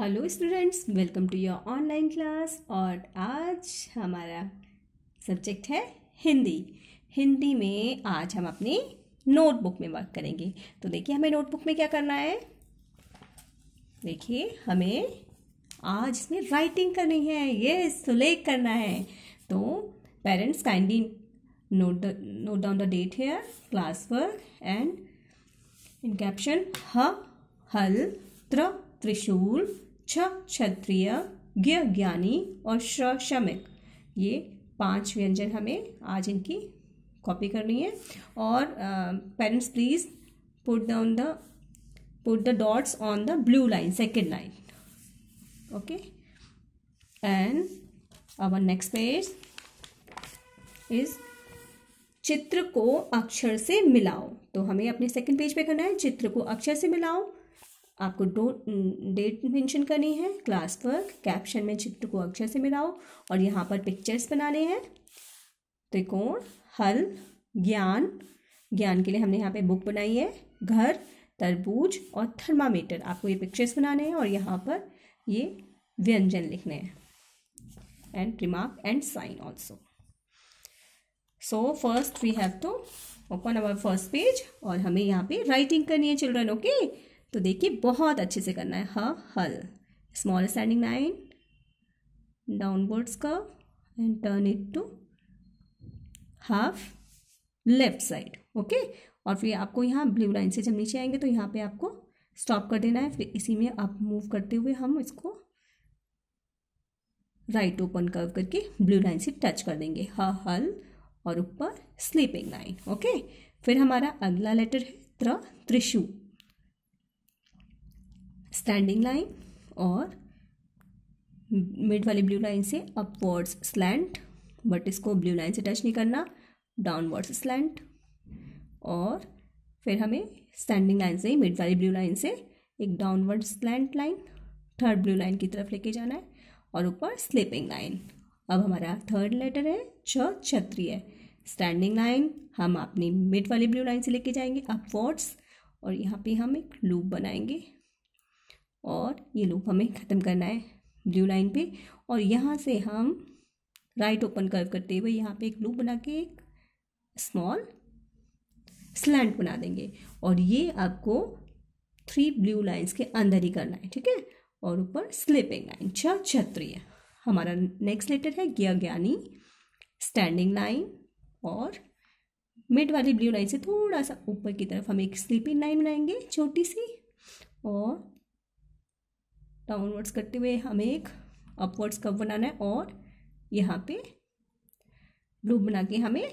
Hello students welcome to your online class और आज हमारा सब्जेक्ट है हिंदी हिंदी में आज हम अपनी नोटबुक में वर्क करेंगे तो देखिए हमें नोटबुक में क्या करना है देखिए हमें आज इसमें राइटिंग करनी है ये सुलेख करना है तो parents kindly note note down the date है class work and in caption ह हल त्र त्रिशूल छ क्षत्रिय ज्ञ ज्ञानी और श्र श्रमिक ये पांच व्यंजन हमें आज इनकी कॉपी करनी है और parents please put down the put the dots on the blue line second line okay and our next page is चित्र को अक्षर से मिलाओ तो हमें अपने सेकेंड पेज पे करना है चित्र को अक्षर से मिलाओ आपको डो डेट मेंशन करनी है क्लास वर्क कैप्शन में चित्र को अक्षर से मिलाओ और यहाँ पर पिक्चर्स बनाने हैं त्रिकोण हल ज्ञान ज्ञान के लिए हमने यहाँ पे बुक बनाई है घर तरबूज और थर्मामीटर आपको ये पिक्चर्स बनाने हैं और यहाँ पर ये व्यंजन लिखने हैं and remark and sign also so first we have to open our first page और हमें यहाँ पे राइटिंग करनी है चिल्ड्रन ओके okay? तो देखिए बहुत अच्छे से करना है ह हल स्मॉल स्टैंडिंग लाइन डाउनवर्ड्स का and turn it to half left side okay और फिर आपको यहाँ ब्लू लाइन से जब नीचे आएंगे तो यहाँ पे आपको स्टॉप कर देना है फिर इसी में आप मूव करते हुए हम इसको राइट ओपन कर्व करके ब्लू लाइन से टच कर देंगे ह हल और ऊपर स्लीपिंग लाइन ओके फिर हमारा अगला लेटर है त्र त्रिशूल स्टैंडिंग लाइन और मिड वाली ब्लू लाइन से अपवर्ड्स स्लैंट बट इसको ब्लू लाइन से टच नहीं करना डाउनवर्ड्स स्लैंट और फिर हमें स्टैंडिंग लाइन से ही मिड वाली ब्लू लाइन से एक downward slant line third blue line की तरफ लेके जाना है और ऊपर स्लिपिंग लाइन अब हमारा थर्ड लेटर है छ छत्री है स्टैंडिंग लाइन हम अपनी मिड वाली ब्लू लाइन से लेके जाएंगे अपवर्ड्स और यहाँ पे हम एक लूप बनाएंगे और ये लूप हमें ख़त्म करना है ब्लू लाइन पे और यहाँ से हम राइट ओपन कर्व करते हुए यहाँ पे एक लूप बना के एक स्मॉल स्लैंड बना देंगे और ये आपको थ्री ब्लू लाइंस के अंदर ही करना है ठीक है और ऊपर स्लिपिंग लाइन छ क्षत्रिय हमारा नेक्स्ट लेटर है ज्ञा ज्ञानी स्टैंडिंग लाइन और मिड वाली ब्लू लाइन से थोड़ा सा ऊपर की तरफ हम एक स्लीपिंग लाइन बनाएंगे छोटी सी और डाउनवर्ड्स करते हुए हमें एक अपवर्ड्स कप बनाना है और यहाँ पे लूप बना के हमें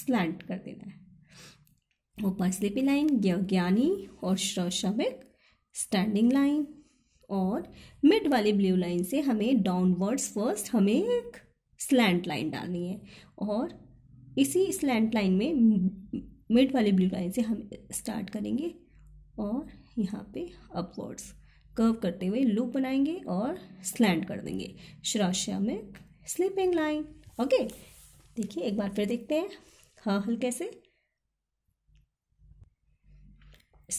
स्लैंड कर देना है ऊपर स्लिपी लाइन ज्ञानी और श्रमिक स्टैंडिंग लाइन और मिड वाली ब्लू लाइन से हमें डाउनवर्ड्स फर्स्ट हमें एक स्लैंट लाइन डालनी है और इसी स्लैंट लाइन में मिड वाली ब्लू लाइन से हम स्टार्ट करेंगे और यहाँ पे अपवर्ड्स कर्व करते हुए लूप बनाएंगे और स्लैंड कर देंगे शराशया में स्लीपिंग लाइन ओके देखिए एक बार फिर देखते हैं हाँ हल कैसे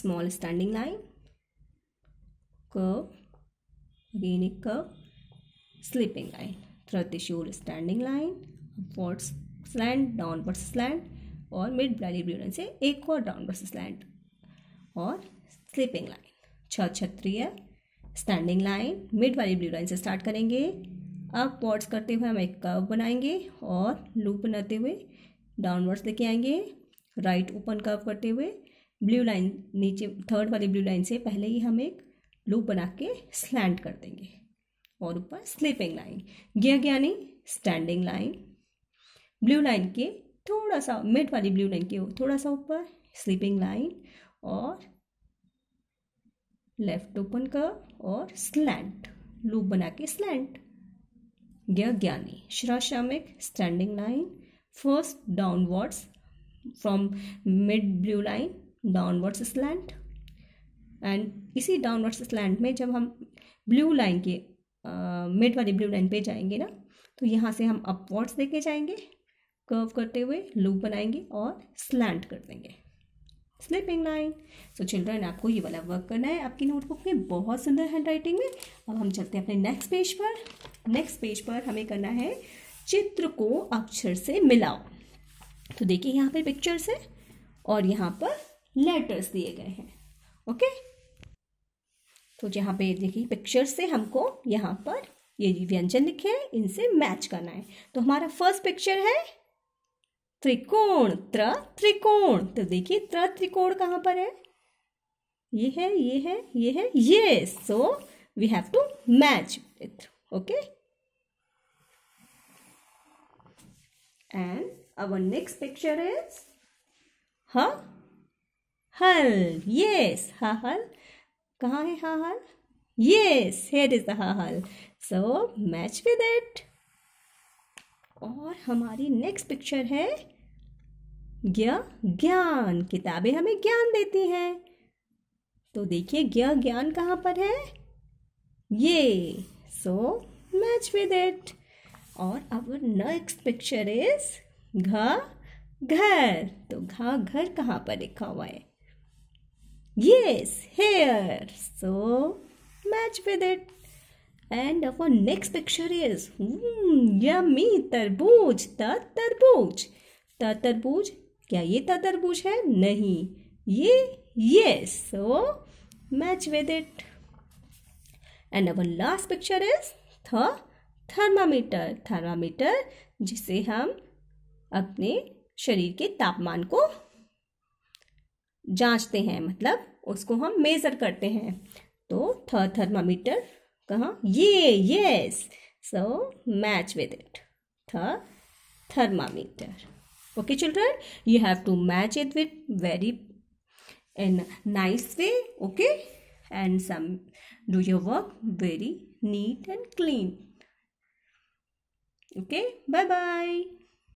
small standing line curve again curve curve line line throughout standing line standing slant upwards slant और मिड ब्लैडी ब्यूरन से एक और डाउनवर्स स्लैंड और स्लीपिंग लाइन छ छत्रीय स्टैंडिंग लाइन मिड वाली ब्लू लाइन से स्टार्ट करेंगे अब पॉट्स करते हुए हम एक कर्व बनाएंगे और लूप बनाते हुए डाउनवर्ड्स लेके आएंगे राइट ओपन कर्व करते हुए ब्लू लाइन नीचे थर्ड वाली ब्लू लाइन से पहले ही हम एक लूप बना के स्लैंड कर देंगे और ऊपर स्लीपिंग लाइन गया नहीं स्टैंडिंग लाइन ब्लू लाइन के थोड़ा सा मिड वाली ब्लू लाइन के थोड़ा सा ऊपर स्लीपिंग लाइन और लेफ्ट ओपन कर्व और स्लैंट लूप बना के स्लैंट गया ज्ञानी श्रमिक standing line first downwards from mid blue line downwards slant and इसी डाउनवर्ड्स स्लैंट में जब हम ब्लू लाइन के मिड uh, वाली ब्लू लाइन पे जाएंगे ना तो यहाँ से हम अपवर्ड्स लेके जाएंगे कर्व करते हुए लूप बनाएंगे और स्लैंट कर देंगे स्लिपिंग लाइन सो चिल्ड्रन आपको ये वाला वर्क करना है आपकी नोटबुक में बहुत सुंदर हैंड राइटिंग में अब हम चलते हैं अपने नेक्स्ट पेज पर नेक्स्ट पेज पर हमें करना है चित्र को अक्षर से मिलाओ तो देखिए यहाँ पे पिक्चर्स है और यहाँ पर लेटर्स दिए गए हैं ओके तो यहाँ पे देखिए पिक्चर्स से हमको यहाँ पर ये व्यंजन लिखे हैं इनसे मैच करना है तो हमारा फर्स्ट पिक्चर है त्रिकोण त्र त्रिकोण तो देखिए त्र त्रिकोण कहाँ पर है ये है ये है ये है ये so we have to match with okay and our next picture is हल यस हा हल कहा है हा हल यस हेट इज द हा हल सो मैच विद इट और हमारी नेक्स्ट पिक्चर है ज्ञान किताबें हमें ज्ञान देती हैं तो देखिए ज्ञ ज्ञान कहाँ पर है ये सो मैच विद इट और अब नेक्स्ट पिक्चर इज घर तो घा घर कहाँ पर लिखा हुआ है yes here so match with it and our next picture is hmm, तरबूज त तरबूज त तरबूज क्या ये त तरबूज है नहीं ये yes so match with it and our last picture is थ थर्मामीटर थर्मामीटर जिसे हम अपने शरीर के तापमान को जांचते हैं मतलब उसको हम मेज़र करते हैं तो थ थर्मामीटर कहा ये yes so match with it था thermometer okay children you have to match it with very in nice way okay and some do your work very neat and clean okay bye bye